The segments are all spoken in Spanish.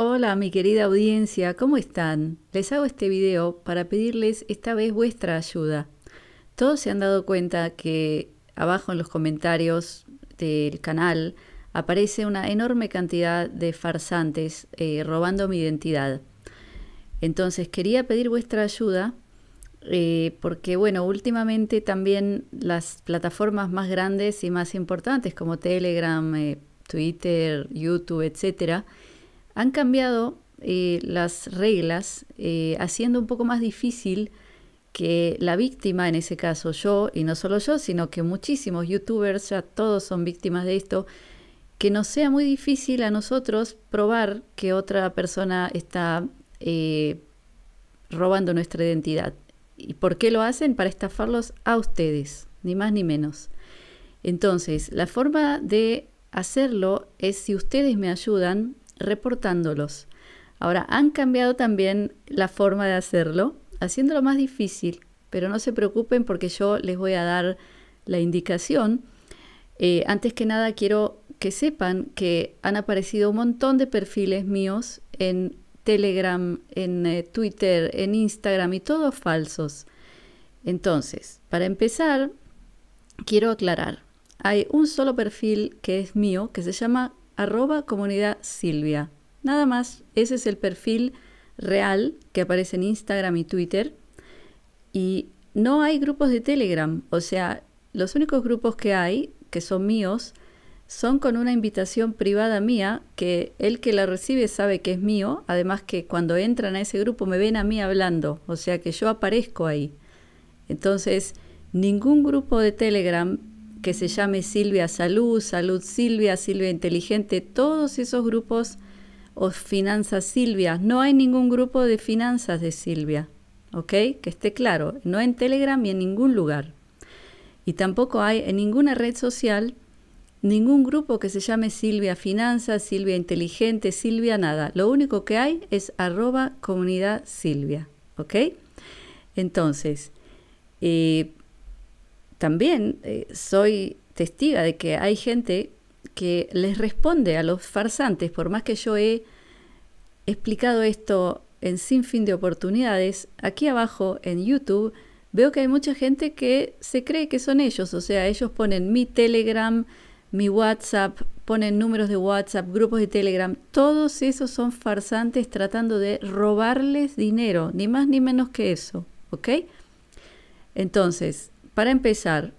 Hola mi querida audiencia, ¿cómo están? Les hago este video para pedirles esta vez vuestra ayuda. Todos se han dado cuenta que abajo en los comentarios del canal aparece una enorme cantidad de farsantes eh, robando mi identidad. Entonces quería pedir vuestra ayuda eh, porque bueno, últimamente también las plataformas más grandes y más importantes como Telegram, eh, Twitter, YouTube, etcétera, han cambiado eh, las reglas, eh, haciendo un poco más difícil que la víctima, en ese caso yo, y no solo yo, sino que muchísimos youtubers, ya todos son víctimas de esto, que nos sea muy difícil a nosotros probar que otra persona está eh, robando nuestra identidad. ¿Y por qué lo hacen? Para estafarlos a ustedes, ni más ni menos. Entonces, la forma de hacerlo es si ustedes me ayudan reportándolos. Ahora, han cambiado también la forma de hacerlo, haciéndolo más difícil, pero no se preocupen porque yo les voy a dar la indicación. Eh, antes que nada, quiero que sepan que han aparecido un montón de perfiles míos en Telegram, en eh, Twitter, en Instagram y todos falsos. Entonces, para empezar, quiero aclarar. Hay un solo perfil que es mío, que se llama arroba comunidad Silvia. Nada más, ese es el perfil real que aparece en Instagram y Twitter. Y no hay grupos de Telegram, o sea, los únicos grupos que hay, que son míos, son con una invitación privada mía, que el que la recibe sabe que es mío, además que cuando entran a ese grupo me ven a mí hablando, o sea que yo aparezco ahí. Entonces, ningún grupo de Telegram que se llame Silvia Salud, Salud Silvia, Silvia Inteligente, todos esos grupos o Finanzas Silvia. No hay ningún grupo de finanzas de Silvia, ¿ok? Que esté claro, no en Telegram ni en ningún lugar. Y tampoco hay en ninguna red social ningún grupo que se llame Silvia Finanzas, Silvia Inteligente, Silvia nada. Lo único que hay es arroba comunidad Silvia, ¿ok? Entonces, eh, también eh, soy testiga de que hay gente que les responde a los farsantes, por más que yo he explicado esto en sin fin de oportunidades, aquí abajo en YouTube veo que hay mucha gente que se cree que son ellos, o sea, ellos ponen mi Telegram, mi WhatsApp, ponen números de WhatsApp, grupos de Telegram, todos esos son farsantes tratando de robarles dinero, ni más ni menos que eso, ¿ok? Entonces, para empezar,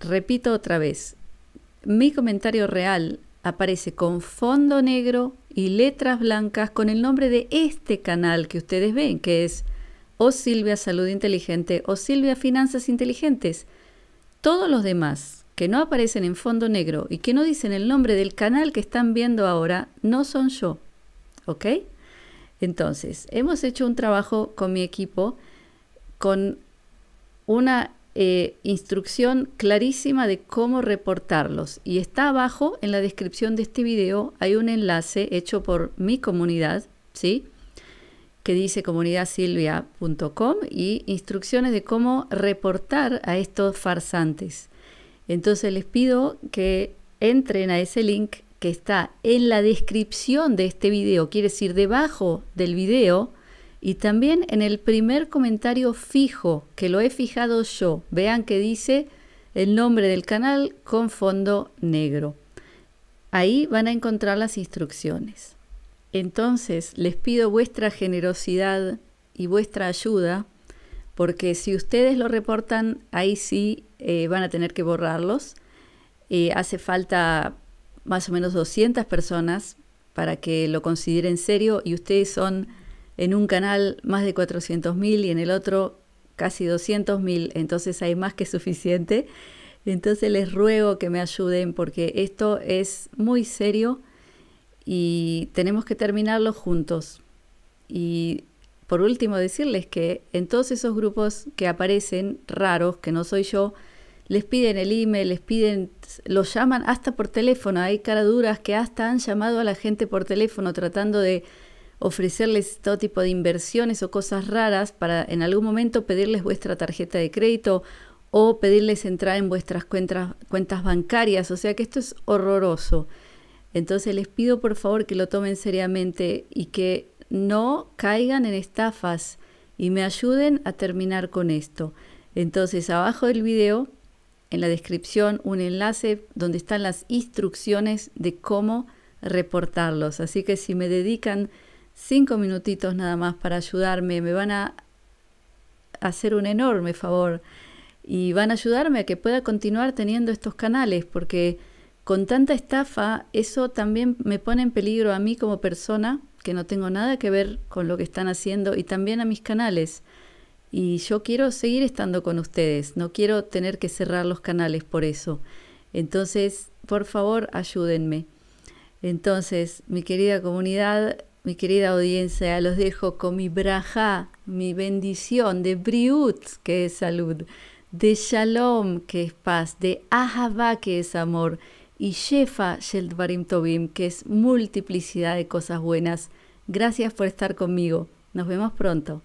repito otra vez, mi comentario real aparece con fondo negro y letras blancas con el nombre de este canal que ustedes ven, que es o Silvia Salud Inteligente o Silvia Finanzas Inteligentes. Todos los demás que no aparecen en fondo negro y que no dicen el nombre del canal que están viendo ahora no son yo. ¿Ok? Entonces, hemos hecho un trabajo con mi equipo con una eh, instrucción clarísima de cómo reportarlos. Y está abajo en la descripción de este video, hay un enlace hecho por mi comunidad, ¿sí? que dice comunidadsilvia.com y instrucciones de cómo reportar a estos farsantes. Entonces les pido que entren a ese link que está en la descripción de este video, quiere decir debajo del video, y también en el primer comentario fijo, que lo he fijado yo, vean que dice el nombre del canal con fondo negro. Ahí van a encontrar las instrucciones. Entonces les pido vuestra generosidad y vuestra ayuda, porque si ustedes lo reportan, ahí sí eh, van a tener que borrarlos. Eh, hace falta más o menos 200 personas para que lo consideren serio y ustedes son en un canal más de 400.000 y en el otro casi 200.000, entonces hay más que suficiente. Entonces les ruego que me ayuden porque esto es muy serio y tenemos que terminarlo juntos. Y por último decirles que en todos esos grupos que aparecen raros, que no soy yo, les piden el email, les piden, los llaman hasta por teléfono. Hay duras que hasta han llamado a la gente por teléfono tratando de ofrecerles todo tipo de inversiones o cosas raras para en algún momento pedirles vuestra tarjeta de crédito o pedirles entrar en vuestras cuentas, cuentas bancarias. O sea que esto es horroroso. Entonces les pido por favor que lo tomen seriamente y que no caigan en estafas y me ayuden a terminar con esto. Entonces abajo del video, en la descripción, un enlace donde están las instrucciones de cómo reportarlos. Así que si me dedican cinco minutitos nada más para ayudarme, me van a hacer un enorme favor y van a ayudarme a que pueda continuar teniendo estos canales, porque con tanta estafa eso también me pone en peligro a mí como persona, que no tengo nada que ver con lo que están haciendo, y también a mis canales. Y yo quiero seguir estando con ustedes, no quiero tener que cerrar los canales por eso. Entonces, por favor, ayúdenme. Entonces, mi querida comunidad, mi querida audiencia, los dejo con mi braja, mi bendición de Briut, que es salud, de Shalom, que es paz, de Ahava, que es amor, y Shefa Sheldvarim Tobim, que es multiplicidad de cosas buenas. Gracias por estar conmigo. Nos vemos pronto.